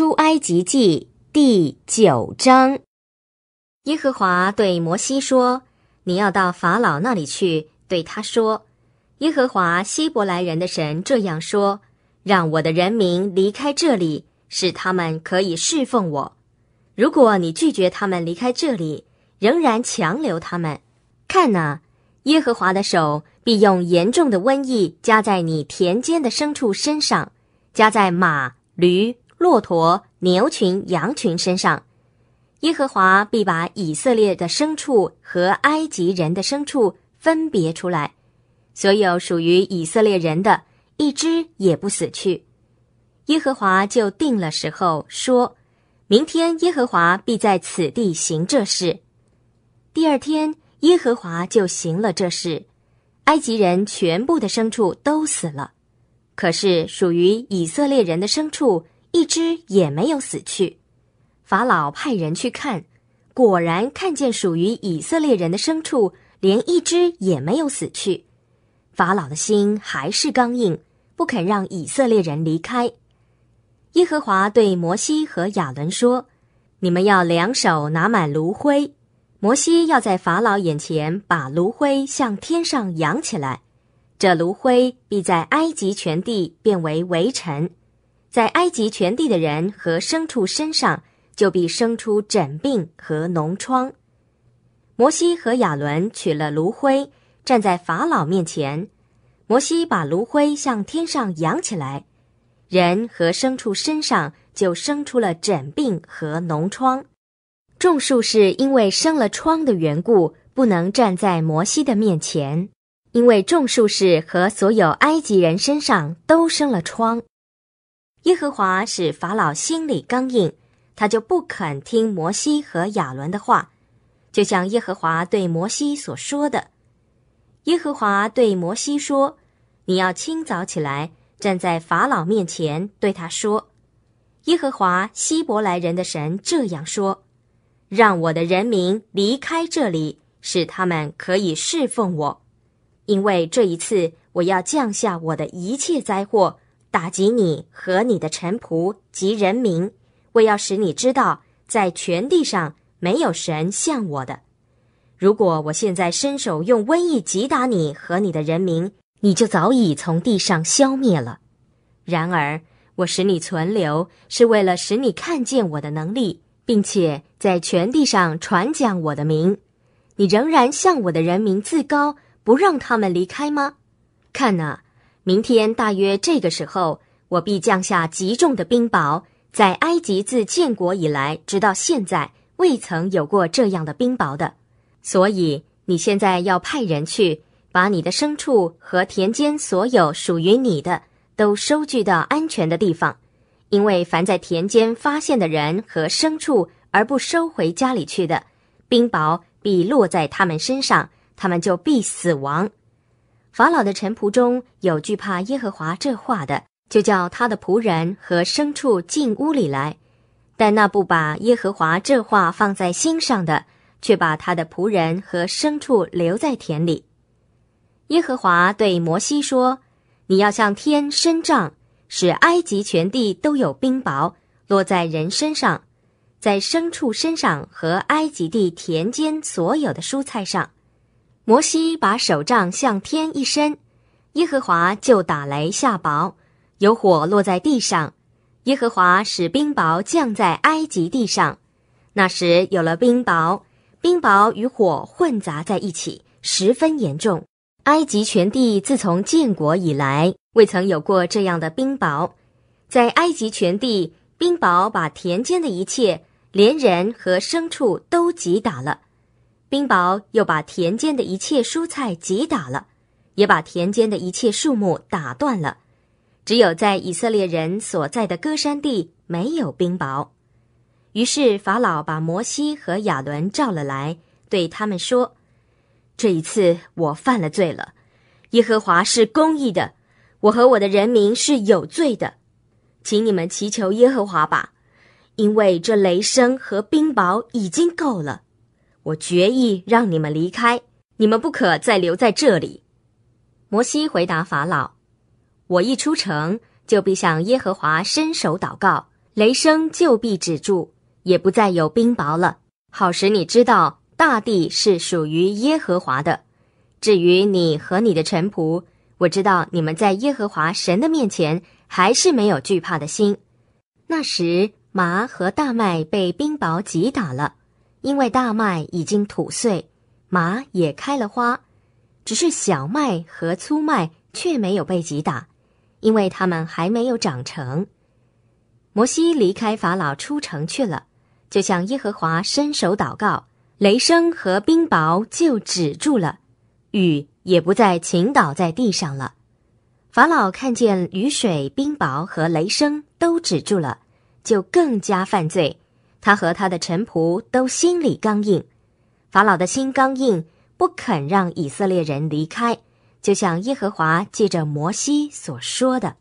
出埃及记第九章，耶和华对摩西说：“你要到法老那里去，对他说：‘耶和华希伯来人的神这样说：让我的人民离开这里，使他们可以侍奉我。如果你拒绝他们离开这里，仍然强留他们，看哪，耶和华的手必用严重的瘟疫加在你田间的牲畜身上，加在马、驴。”骆驼、牛群、羊群身上，耶和华必把以色列的牲畜和埃及人的牲畜分别出来。所有属于以色列人的一只也不死去。耶和华就定了时候，说明天耶和华必在此地行这事。第二天耶和华就行了这事，埃及人全部的牲畜都死了，可是属于以色列人的牲畜。一只也没有死去。法老派人去看，果然看见属于以色列人的牲畜，连一只也没有死去。法老的心还是刚硬，不肯让以色列人离开。耶和华对摩西和亚伦说：“你们要两手拿满炉灰，摩西要在法老眼前把炉灰向天上扬起来，这炉灰必在埃及全地变为围城。在埃及全地的人和牲畜身上，就必生出疹病和脓疮。摩西和亚伦取了炉灰，站在法老面前。摩西把炉灰向天上扬起来，人和牲畜身上就生出了疹病和脓疮。众术士因为生了疮的缘故，不能站在摩西的面前，因为众术士和所有埃及人身上都生了疮。耶和华使法老心里刚硬，他就不肯听摩西和亚伦的话，就像耶和华对摩西所说的。耶和华对摩西说：“你要清早起来，站在法老面前，对他说：‘耶和华希伯来人的神这样说：让我的人民离开这里，使他们可以侍奉我，因为这一次我要降下我的一切灾祸。’”打击你和你的臣仆及人民，我要使你知道，在全地上没有神像我的。如果我现在伸手用瘟疫击打你和你的人民，你就早已从地上消灭了。然而，我使你存留，是为了使你看见我的能力，并且在全地上传讲我的名。你仍然向我的人民自高，不让他们离开吗？看哪。明天大约这个时候，我必降下极重的冰雹，在埃及自建国以来，直到现在，未曾有过这样的冰雹的。所以，你现在要派人去，把你的牲畜和田间所有属于你的，都收聚到安全的地方，因为凡在田间发现的人和牲畜而不收回家里去的，冰雹必落在他们身上，他们就必死亡。法老的臣仆中有惧怕耶和华这话的，就叫他的仆人和牲畜进屋里来；但那不把耶和华这话放在心上的，却把他的仆人和牲畜留在田里。耶和华对摩西说：“你要向天伸杖，使埃及全地都有冰雹落在人身上，在牲畜身上和埃及地田间所有的蔬菜上。”摩西把手杖向天一伸，耶和华就打雷下雹，有火落在地上。耶和华使冰雹降在埃及地上。那时有了冰雹，冰雹与火混杂在一起，十分严重。埃及全地自从建国以来，未曾有过这样的冰雹。在埃及全地，冰雹把田间的一切，连人和牲畜都击打了。冰雹又把田间的一切蔬菜击打了，也把田间的一切树木打断了。只有在以色列人所在的戈山地没有冰雹。于是法老把摩西和亚伦召了来，对他们说：“这一次我犯了罪了。耶和华是公义的，我和我的人民是有罪的。请你们祈求耶和华吧，因为这雷声和冰雹已经够了。”我决意让你们离开，你们不可再留在这里。摩西回答法老：“我一出城，就必向耶和华伸手祷告，雷声就必止住，也不再有冰雹了，好使你知道大地是属于耶和华的。至于你和你的臣仆，我知道你们在耶和华神的面前还是没有惧怕的心。那时，麻和大麦被冰雹击打了。”因为大麦已经吐穗，麻也开了花，只是小麦和粗麦却没有被击打，因为它们还没有长成。摩西离开法老出城去了，就向耶和华伸手祷告，雷声和冰雹就止住了，雨也不再倾倒在地上了。法老看见雨水、冰雹和雷声都止住了，就更加犯罪。他和他的臣仆都心里刚硬，法老的心刚硬，不肯让以色列人离开，就像耶和华借着摩西所说的。